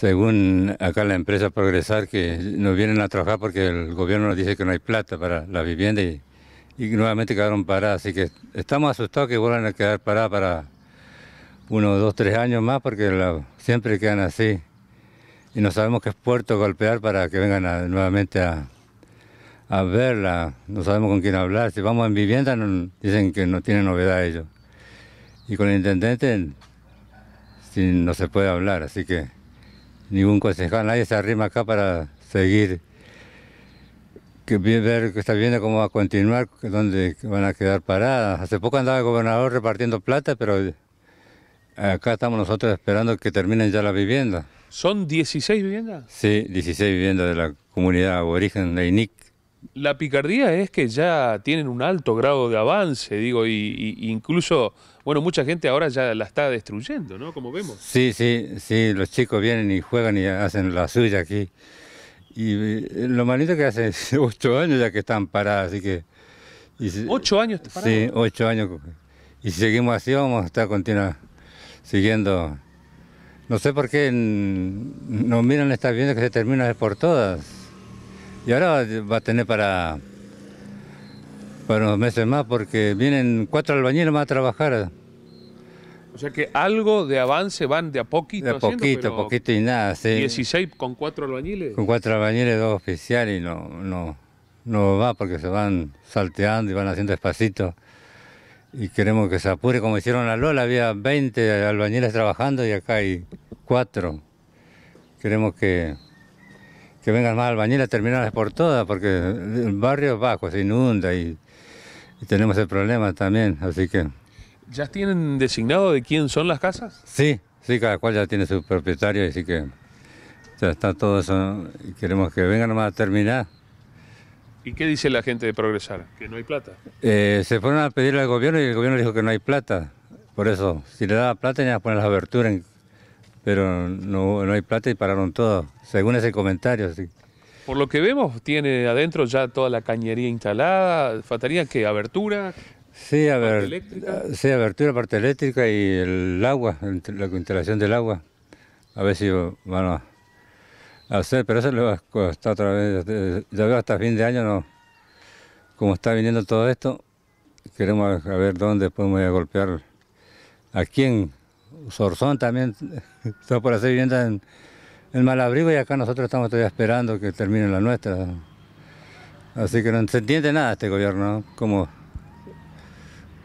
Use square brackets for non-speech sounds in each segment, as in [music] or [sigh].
según acá la empresa Progresar, que nos vienen a trabajar porque el gobierno nos dice que no hay plata para la vivienda y, nuevamente quedaron paradas. Así que estamos asustados que vuelvan a quedar paradas para uno, dos, tres años más porque siempre quedan así. Y no sabemos qué es puerto golpear para que vengan nuevamente a, verla. No sabemos con quién hablar. Si vamos en vivienda nos dicen que no tienen novedad ellos. Y con el intendente no se puede hablar, así que ningún concejal, nadie se arrima acá para seguir, que, ver que está viendo cómo va a continuar, dónde van a quedar paradas. Hace poco andaba el gobernador repartiendo plata, pero acá estamos nosotros esperando que terminen ya la vivienda. ¿Son 16 viviendas? Sí, 16 viviendas de la comunidad aborigen de INIC la picardía es que ya tienen un alto grado de avance, digo, y, incluso, bueno, mucha gente ahora ya la está destruyendo, ¿no? Como vemos. Sí, sí, sí, los chicos vienen y juegan y hacen la suya aquí. Y eh, lo malito que hace [laughs] ocho años ya que están paradas así que... ¿Ocho años Sí, ocho años. Y si seguimos así vamos a estar continua, siguiendo... No sé por qué nos miran estas viendo que se terminan por todas. Y ahora va a tener para, unos meses más porque vienen cuatro albañiles más a trabajar. O sea que algo de avance van de a poquito. De a poquito, poquito y nada. Sí. 16 con cuatro albañiles. Con cuatro albañiles, dos oficiales y no, no, no va porque se van salteando y van haciendo despacito. Y queremos que se apure como hicieron la Lola, había 20 albañiles trabajando y acá hay cuatro. Queremos que que vengan más albañiles a terminarlas por todas, porque el barrio es bajo se inunda y, tenemos el problema también, así que... ¿Ya tienen designado de quién son las casas? Sí, sí, cada cual ya tiene su propietario, así que ya está todo eso, y queremos que vengan más a terminar. ¿Y qué dice la gente de Progresar? ¿Que no hay plata? Eh, se fueron a pedirle al gobierno y el gobierno dijo que no hay plata. Por eso, si le daba plata, ya a poner las aberturas en pero no, no hay plata y pararon todo, según ese comentario. Por lo que vemos, tiene adentro ya toda la cañería instalada, faltaría que abertura. Sí, abertura, parte eléctrica y el agua, la instalación del agua. A ver si van a hacer, pero eso le va a costar otra vez. Ya veo hasta fin de año, no. Como está viniendo todo esto, queremos saber ver dónde podemos golpear, a quién Sorzón también [laughs] está por hacer vivienda en, Malabrigo y acá nosotros estamos todavía esperando que termine la nuestra. Así que no se entiende nada este gobierno, como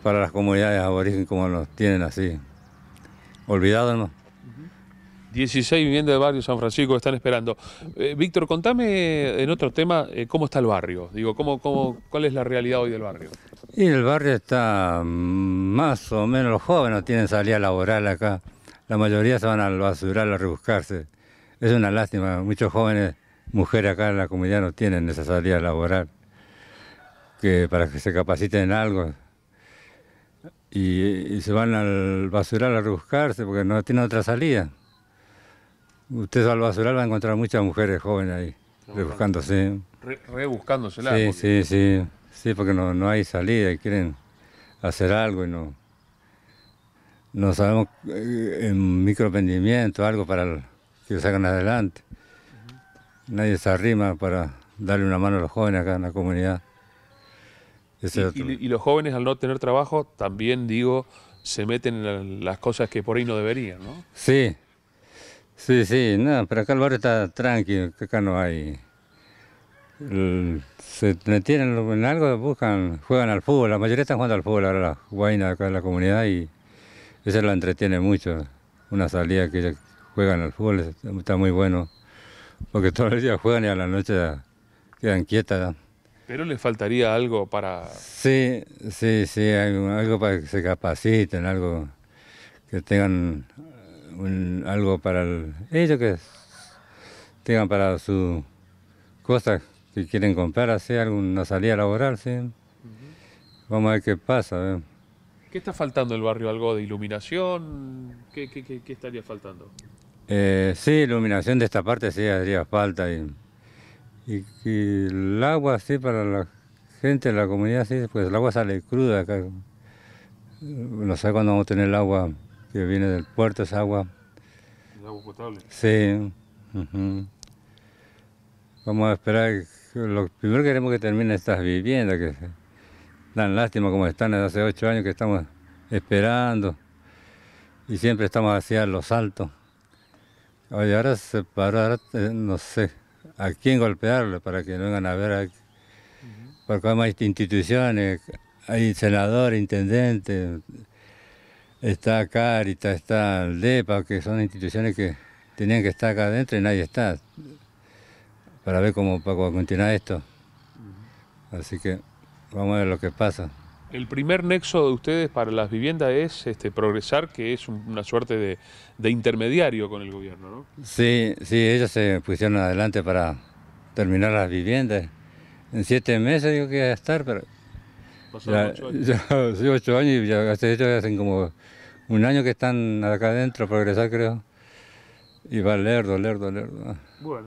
para las comunidades aborígenes, como los tienen así. Olvidado, 16 viviendas del barrio San Francisco están esperando. Eh, Víctor, contame en otro tema eh, cómo está el barrio. Digo, cómo, cómo, ¿cuál es la realidad hoy del barrio? Y el barrio está más o menos, los jóvenes tienen salida laboral acá. La mayoría se van al basural a rebuscarse. Es una lástima, muchos jóvenes, mujeres acá en la comunidad no tienen esa salida laboral, que para que se capaciten en algo. Y, se van al basural a rebuscarse porque no tienen otra salida. Usted al basural va a encontrar muchas mujeres jóvenes ahí, rebuscándose. rebuscándosela. Sí, sí, sí. Sí, porque no, hay salida y quieren hacer algo y no, no sabemos eh, en microprendimiento algo para que salgan adelante. Nadie se arrima para darle una mano a los jóvenes acá en la comunidad. Y, los jóvenes al no tener trabajo también, digo, se meten en las cosas que por ahí no deberían, ¿no? Sí, sí, sí, nada, pero acá el barrio está tranquilo, acá no hay se metieron en algo, buscan, juegan al fútbol, la mayoría están jugando al fútbol ahora la guaina acá en la comunidad y eso lo entretiene mucho, una salida que juegan al fútbol, está muy bueno, porque todos los días juegan y a la noche quedan quietas. Pero les faltaría algo para... Sí, sí, sí, algo, para que se capaciten, algo que tengan algo para ellos que tengan para su cosa si quieren comprar, hacer alguna salida laboral, sí. Vamos a ver qué pasa. ¿eh? ¿Qué está faltando en el barrio? ¿Algo de iluminación? ¿Qué, estaría faltando? Eh, sí, iluminación de esta parte sí haría falta. Y, el agua, sí, para la gente, la comunidad, sí, pues el agua sale cruda acá. No sé cuándo vamos a tener el agua que viene del puerto, esa agua. ¿El agua potable? Sí. Vamos a esperar lo primero que queremos que terminen estas viviendas que dan lástima como están hace ocho años que estamos esperando y siempre estamos hacia los altos. Oye, ahora se paró, eh, no sé a quién golpearlo para que no vengan a ver. aquí. Porque hay instituciones, hay senador, intendente, está Carita, está el DEPA, que son instituciones que tenían que estar acá adentro y nadie está para ver cómo va a continuar esto. Así que vamos a ver lo que pasa. El primer nexo de ustedes para las viviendas es este, Progresar, que es una suerte de, intermediario con el gobierno, ¿no? Sí, sí, ellos se pusieron adelante para terminar las viviendas. En siete meses digo que estar, pero... Pasaron ocho años. Ya, [laughs] ocho años y ya, hace, hacen como un año que están acá adentro, Progresar creo. Y va lerdo, lerdo, doler, Bueno.